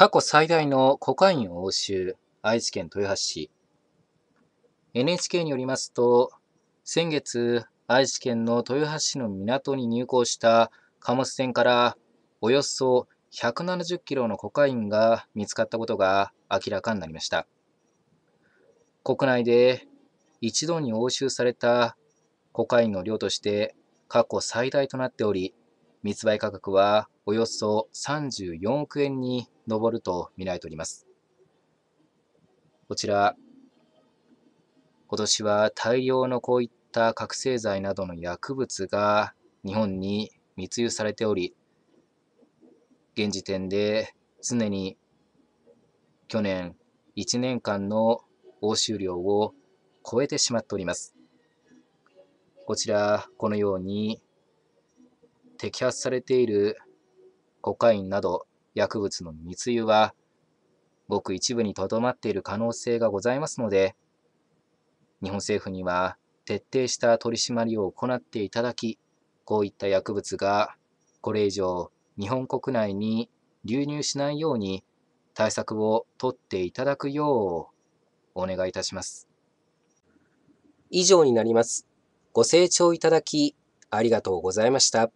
過去最大のコカイン押収、愛知県豊橋市。NHK によりますと、先月、愛知県の豊橋市の港に入港した貨物船からおよそ170キロのコカインが見つかったことが明らかになりました。国内で一度に押収されたコカインの量として過去最大となっており、密売価格はおよそ34億円に上ると見られております。こちら、今年は大量のこういった覚醒剤などの薬物が日本に密輸されており、現時点で常に去年1年間の押収量を超えてしまっております。こちら、このように摘発されているコカインなど薬物の密輸はごく一部にとどまっている可能性がございますので日本政府には徹底した取り締まりを行っていただきこういった薬物がこれ以上日本国内に流入しないように対策を取っていただくようお願いいたします。以上になります。ご清聴いただきありがとうございました。